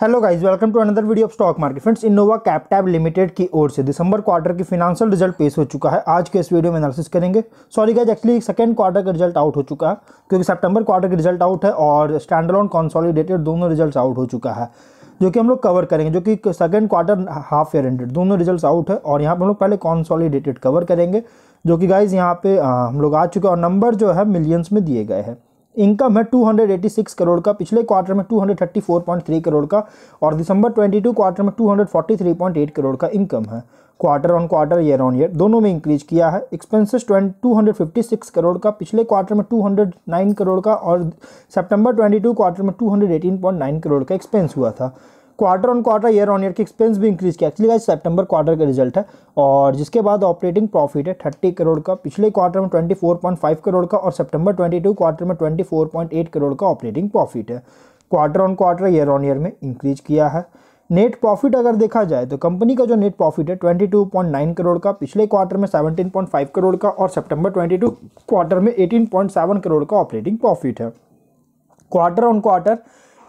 hello guys welcome to another video of stock market friends Innova Captab limited की ओर से दिसंबर क्वार्टर की फिनांशियल रिजल्ट पेश हो चुका है आज के इस वीडियो में एनालिसिस करेंगे sorry guys actually second quarter का रिजल्ट आउट हो चुका है क्योंकि सितंबर क्वार्टर का रिजल्ट आउट है और स्टैंड ऑन कॉन्सॉलीडेटेड दोनों रिजल्ट आउट हो चुका है जो कि हम लोग कवर करेंगे जो कि second quarter half year ended दोनों रिजल्ट आउट है और यहाँ पर हम लोग पहले कॉन्सॉलीडेटेड कवर करेंगे जो कि गाइज यहाँ पे हम लोग आ चुके हैं और नंबर जो है मिलियंस में दिए गए हैं इनकम है 286 करोड़ का पिछले क्वार्टर में 234.3 करोड़ का और दिसंबर 22 क्वार्टर में 243.8 करोड़ का इनकम है quarter on quarter year on year दोनों में इंक्रीज किया है expenses two hundred fifty six crore का पिछले क्वार्टर में टू हंड्रेड नाइन करोड़ का और सितंबर ट्वेंटी टू क्वार्टर में two hundred eighteen point nine crore का एक्सपेंस हुआ था quarter on quarter year on year की एक्सपेंस भी इंक्रीज किया एक्चुअली गाइस सितंबर क्वार्टर का रिजल्ट है और जिसके बाद ऑपरेटिंग प्रॉफिट है थर्टी करोड़ का पिछले क्वार्टर में twenty four point five crore का और सितंबर ट्वेंटी टू क्वार्टर में twenty four point eight crore का ऑपरेटिंग प्रॉफिट है quarter on quarter year on year में इंक्रीज किया है नेट प्रॉफिट अगर देखा जाए तो कंपनी का जो नेट प्रॉफिट है twenty two point nine crore का पिछले क्वार्टर में पॉइंट फाइव करोड़ का और सितंबर टू क्वार्टर में एटीन पॉइंट सेवन करोड़ का ऑपरेटिंग प्रॉफिट है quarter on quarter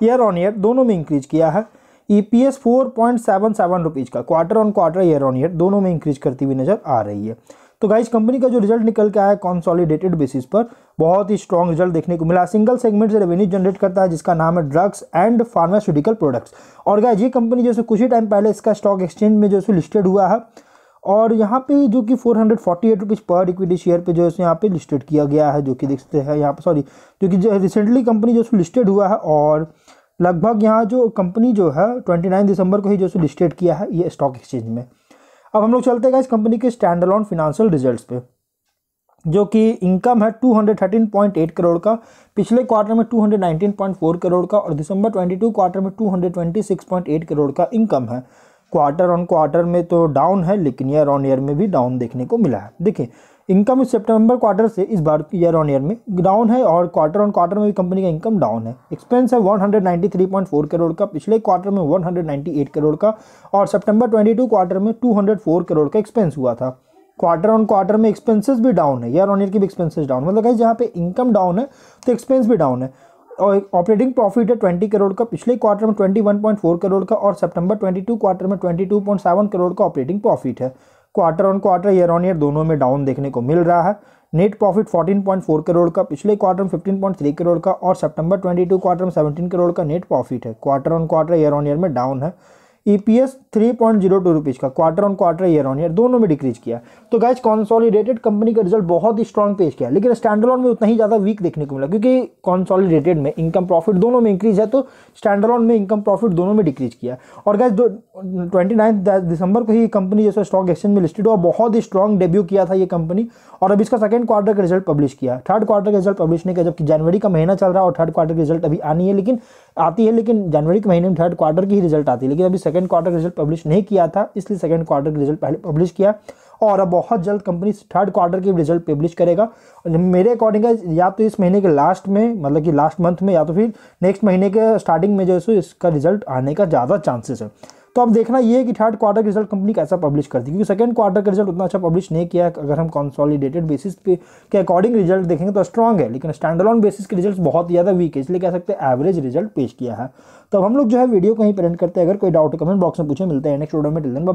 year on year दोनों में इंक्रीज किया है E P S four point seven seven rupees का quarter on quarter year on year दोनों में इंक्रीज करती हुई नज़र आ रही है तो गाइज कंपनी का जो रिजल्ट निकल के आया है कॉन्सॉलिडेटेड बेसिस पर बहुत ही स्ट्रॉन्ग रिजल्ट देखने को मिला सिंगल सेगमेंट से रेवेन्यू जनरेट करता है जिसका नाम है ड्रग्स एंड फार्मास्यूटिकल प्रोडक्ट्स और गाइज ये कंपनी जैसे कुछ ही टाइम पहले इसका स्टॉक एक्सचेंज में जो है लिस्टेड हुआ है और यहाँ पे जो कि four hundred forty eight rupees पर इक्विटी शेयर पे जो है यहाँ पे लिस्टेड किया गया है जो कि देखते हैं यहाँ पर सॉरी जो कि जो रिसेंटली कंपनी जो है लिस्टेड हुआ है और लगभग यहाँ जो कंपनी जो है 29 दिसंबर को ही जो सो लिस्टेड किया है ये स्टॉक एक्सचेंज में अब हम लोग चलते हैं इस कंपनी के स्टैंड अलॉन फिनेंशियल रिजल्ट पे जो कि इनकम है 213.8 करोड़ का पिछले क्वार्टर में 219.4 करोड़ का और दिसंबर 22 क्वार्टर में 226.8 करोड़ का इनकम है क्वार्टर ऑन क्वार्टर में तो डाउन है लेकिन ईयर ऑन ईयर में भी डाउन देखने को मिला है देखिए इनकम सितंबर क्वार्टर से इस बार ईयर ऑन ईयर में डाउन है और क्वार्टर ऑन क्वार्टर में भी कंपनी का इनकम डाउन है एक्सपेंस है 193.4 करोड़ का पिछले क्वार्टर में 198 करोड़ का और सितंबर 22 क्वार्टर में 204 करोड़ का एक्सपेंस हुआ था क्वार्टर ऑन क्वार्टर में एक्सपेंसेस भी डाउन है ईयर ऑन ईयर की भी एक्सपेंसिस डाउन मतलब कहीं जहाँ पे इनकम डाउन है तो एक्सपेंस भी डाउन है और ऑपरेटिंग प्रॉफिट है ट्वेंटी करोड़ का पिछले क्वार्टर में twenty one point four crore का और सेप्टेम्बर ट्वेंटी टू क्वार्टर में twenty two point seven crore का ऑपरेटिंग प्रॉफिट है quarter on quarter year on year दोनों में डाउन देखने को मिल रहा है नेट प्रॉफिट 14.4 करोड़ का पिछले क्वार्टर में 15.3 करोड़ का और सितंबर 22 क्वार्टर में 17 करोड़ का नेट प्रॉफिट है quarter on quarter year on year में डाउन है E P S three point zero two rupees का quarter on quarter year on year दोनों में डिक्रीज किया तो गाइज कॉन्सॉलीडेटेड कंपनी का रिजल्ट बहुत ही स्ट्रॉन्ग पेश किया लेकिन स्टैंडलॉन में उतना ही ज़्यादा वीक देखने को मिला क्योंकि कॉन्सॉलीडेटेड में इनकम प्रॉफिट दोनों में इंक्रीज है तो स्टैंडलॉन में इनकम प्रॉफिट दोनों में डिक्रीज किया और गाइज ट्वेंटी नाइन्थ दिसंबर को ही कंपनी जैसे स्टॉक एक्सचेंज में लिस्टेड हुआ बहुत ही स्ट्रॉन्ग डेब्यू किया था ये कंपनी और अब इसका सेकंड क्वार्टर का रिजल्ट पब्लिश किया थर्ड क्वार्टर का रिजल्ट पब्लिश नहीं किया जबकि जनवरी का महीना चल रहा है और थर्ड क्वार्टर का रिजल्ट अभी आनी है लेकिन आती है लेकिन जनवरी के महीने में थर्ड क्वार्टर की ही रिजल्ट आती है लेकिन अभी सेकंड क्वार्टर का रिजल्ट पब्लिश नहीं किया था इसलिए सेकंड क्वार्टर का रिजल्ट पहले पब्लिश किया और अब बहुत जल्द कंपनी थर्ड क्वार्टर की रिजल्ट पब्लिश करेगा मेरे अकॉर्डिंग या तो इस महीने के लास्ट में मतलब कि लास्ट मंथ में या तो फिर नेक्स्ट महीने के स्टार्टिंग में जो है सो इसका रिजल्ट आने का ज़्यादा चांसेस है तो अब देखना यह है कि थर्ड क्वार्टर रिजल्ट कंपनी कैसा पब्लिश करती है क्योंकि सेकंड क्वार्टर का रिजल्ट उतना अच्छा पब्लिश नहीं किया अगर हम कॉन्सोलिडेटेड बेसिस पे के अकॉर्डिंग रिजल्ट देखेंगे तो स्ट्रॉग है लेकिन स्टैंडलॉन बेसिस के रिजल्ट बहुत ज़्यादा वीक है इसलिए कह सकते हैं एवरेज रिजल्ट पेश किया है तो अब हम लोग जो है वीडियो को ही करते हैं अगर कोई डाउट कमेंट बॉक्स में पूछे मिलते हैं नेक्स्ट वीडियो में टिल